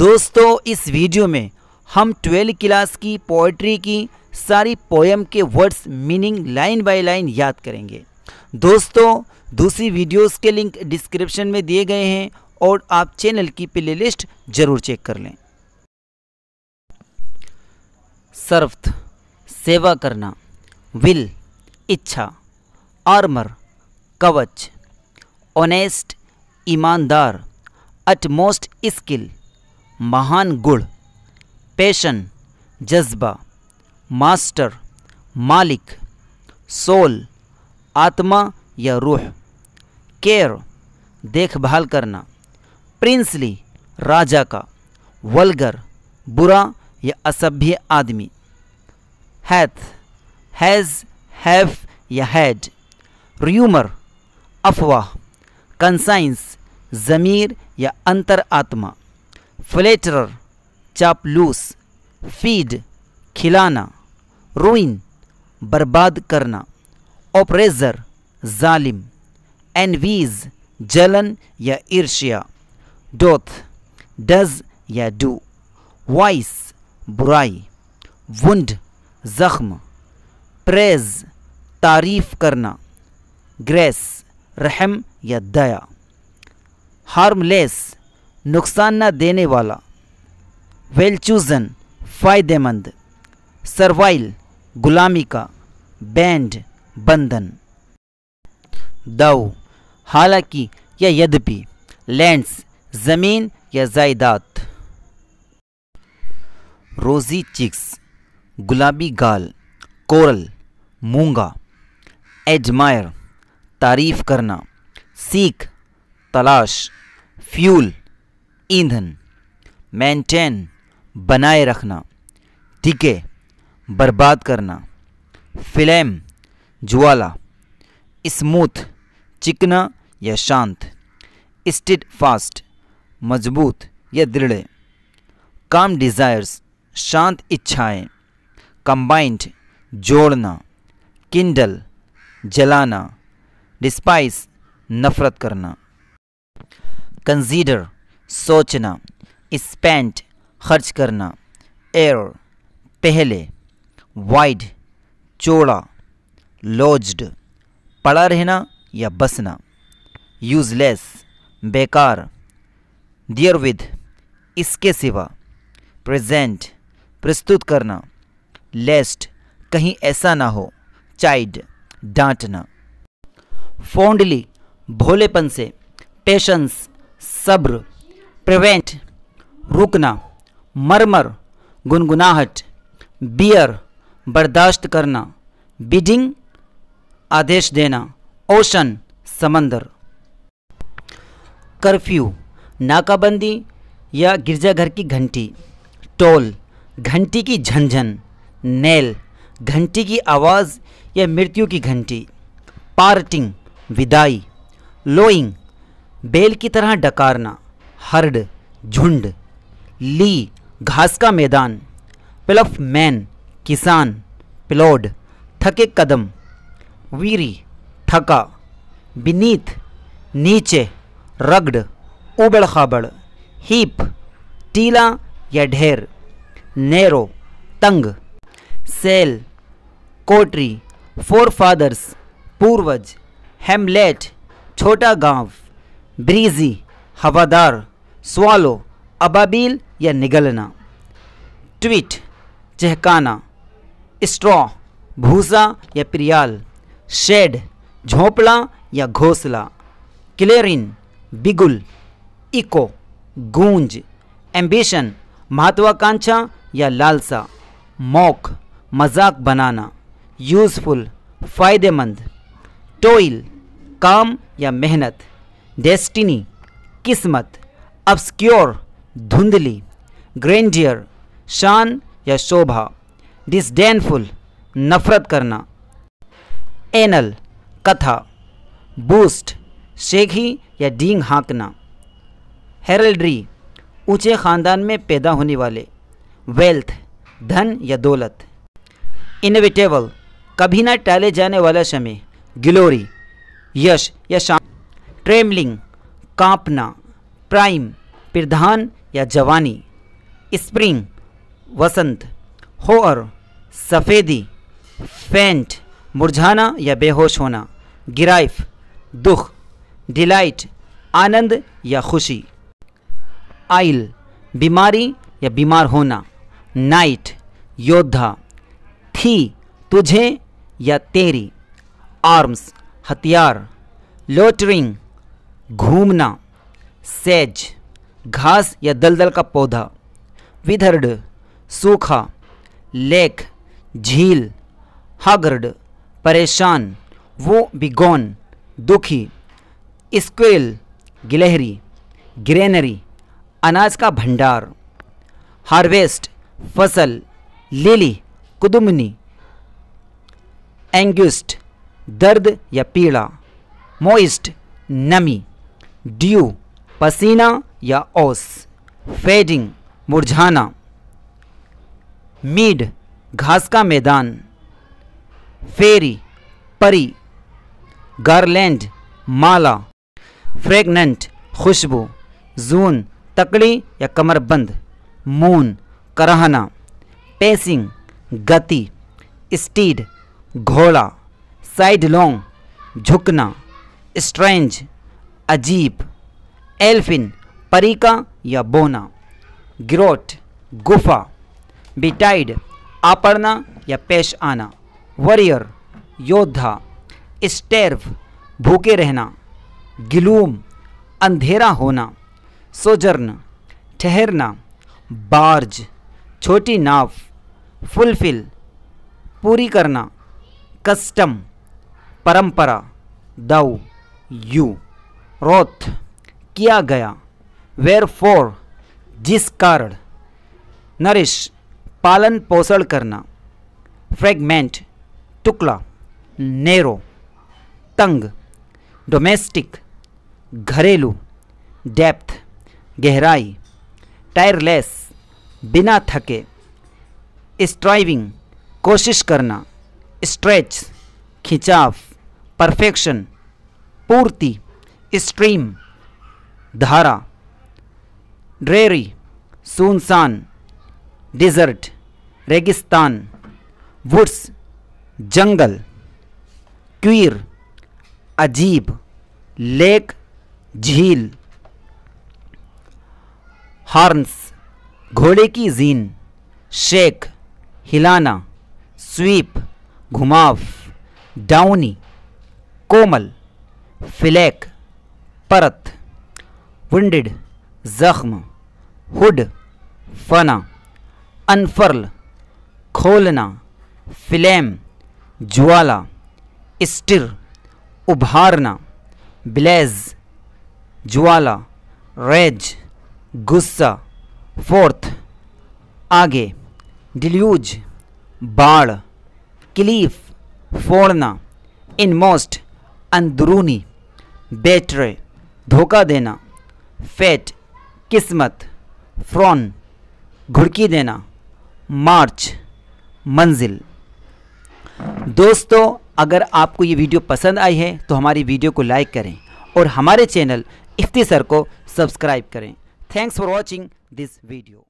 दोस्तों इस वीडियो में हम ट्वेल्व क्लास की पोइट्री की सारी पोएम के words meaning line by line याद करेंगे दोस्तों दूसरी वीडियोस के लिंक डिस्क्रिप्शन में दिए गए हैं और आप चैनल की प्लेलिस्ट जरूर चेक कर लें सर्वथ सेवा करना विल इच्छा आर्मर कवच ऑनेस्ट ईमानदार अटमोस्ट स्किल महान गुण पैशन जज्बा मास्टर मालिक सोल आत्मा या रूह केयर देखभाल करना प्रिंसली राजा का वलगर बुरा या असभ्य आदमी हैथ हैज़ हैव या हैड र्यूमर अफवाह कंसाइंस ज़मीर या अंतर आत्मा फ्लेटर चापलूस फीड खिलाना रुइन बर्बाद करना ऑपरेजर जालिम एनवीज जलन या ईर्ष्या डोथ डज या डू वाइस बुराई वुंड ज़ख्म प्रेज तारीफ़ करना ग्रेस रहम या दया हार्मलेस नुकसान न देने वाला वेलचूजन फ़ायदेमंद सर्वाइल गुलामी का बैंड बंधन दव हालांकि या यद्यपि लैंड्स ज़मीन या जायदाद रोज़ी चिक्स गुलाबी गाल कोरल मूंगा एजमायर तारीफ़ करना सीख तलाश फ्यूल ईंधन मेंटेन बनाए रखना टिके बर्बाद करना फ्लेम ज्वाला स्मूथ चिकना या शांत स्टिड फास्ट मजबूत या दृढ़ काम डिज़ायर्स शांत इच्छाएं कंबाइंड जोड़ना किंडल जलाना डिस्पाइस नफ़रत करना कंसीडर सोचना स्पेंट खर्च करना एयर पहले वाइड चौड़ा लॉज्ड पड़ा रहना या बसना यूजलेस बेकार दियर विद इसके सिवा प्रेजेंट प्रस्तुत करना लेस्ट कहीं ऐसा ना हो चाइड डांटना फोंडली भोलेपन से पेशेंस सब्र प्रिवेंट रुकना मरमर गुनगुनाहट बियर बर्दाश्त करना बिडिंग आदेश देना ओशन समंदर कर्फ्यू नाकाबंदी या गिरजाघर की घंटी टोल घंटी की झंझन नेल घंटी की आवाज़ या मृत्यु की घंटी पार्टिंग विदाई लोइंग बेल की तरह डकारना हर्ड झुंड ली घास का मैदान प्लफ मैन किसान प्लॉड थके कदम वीरी थका बिनीत नीचे रगड़ उबड़ खाबड़ हीप टीला या ढेर नेरो तंग सेल कोटरी फोर फादर्स पूर्वज हेमलेट छोटा गांव ब्रीजी हवादार स्वालो अबाबील या निगलना ट्वीट चहकाना स्ट्रॉ भूसा या प्रियाल शेड झोपड़ा या घोसला क्लेरिन बिगुल इको गूंज एम्बिशन महत्वाकांक्षा या लालसा मौक मजाक बनाना यूज़फुल फ़ायदेमंद टोइल काम या मेहनत डेस्टिनी किस्मत अब्सक्योर धुंधली ग्रेंडियर शान या शोभा डिसडेनफुल नफरत करना एनल कथा बूस्ट शेखी या डींग हाँकना हेरल्ड्री ऊंचे ख़ानदान में पैदा होने वाले वेल्थ धन या दौलत इनविटेबल कभी ना टाले जाने वाला समय ग्लोरी यश या शाम ट्रेमलिंग कांपना प्राइम प्रधान या जवानी स्प्रिंग वसंत और सफ़ेदी फेंट मुरझाना या बेहोश होना गिराइफ दुख डिलाइट आनंद या खुशी आइल बीमारी या बीमार होना नाइट योद्धा थी तुझे या तेरी आर्म्स हथियार लोटरिंग घूमना सेज घास या दलदल का पौधा विधर्ड सूखा लेक झील हागर्ड परेशान वो बिगोन दुखी स्क्वेल गिलहरी ग्रेनरी अनाज का भंडार हार्वेस्ट फसल लिली कुदुमनी एंगुस्ट दर्द या पीड़ा मोइस्ट नमी ड्यू पसीना या ओस फेडिंग मुरझाना मीड घास का मैदान फेरी परी गारलैंड माला फ्रेगनेंट खुशबू जून तकड़ी या कमरबंद मून करहना पेसिंग गति स्टीड घोड़ा साइड लॉन्ग झुकना स्ट्रेंज अजीब एल्फिन परिका या बोना ग्रोट गुफा बिटाइड आपड़ना या पेश आना वरियर योद्धा स्टेर्व भूखे रहना गिलूम अंधेरा होना सोजर्न ठहरना बार्ज छोटी नाव फुलफिल पूरी करना कस्टम परंपरा दाऊ यू रोथ किया गया वेर फॉर जिस कारण नरिश पालन पोषण करना फ्रेगमेंट टुकड़ा नेरो तंग डोमेस्टिक घरेलू डेप्थ गहराई टायरलेस बिना थके स्ट्राइविंग कोशिश करना स्ट्रेच खिंचाव परफेक्शन पूर्ति स्ट्रीम धारा ड्रेरी सुनसान डिज़र्ट रेगिस्तान वुड्स जंगल क्वीर अजीब लेक झील हॉर्न्स घोड़े की जीन शेक हिलाना स्वीप घुमाव डाउनी कोमल फ्लैक परत वंडेड ज़ख्म हुड फना अनफर्ल खोलना फ्लेम ज्वाला स्टिर उभारना ब्लेज ज्वाला रेज गुस्सा फोर्थ आगे डिल्यूज बाढ़ क्लीफ फोड़ना इनमोस्ट अंदरूनी बेटरे धोखा देना फेट किस्मत फ्रॉन घुड़की देना मार्च मंजिल दोस्तों अगर आपको ये वीडियो पसंद आई है तो हमारी वीडियो को लाइक करें और हमारे चैनल इफ्ती सर को सब्सक्राइब करें thanks for watching this video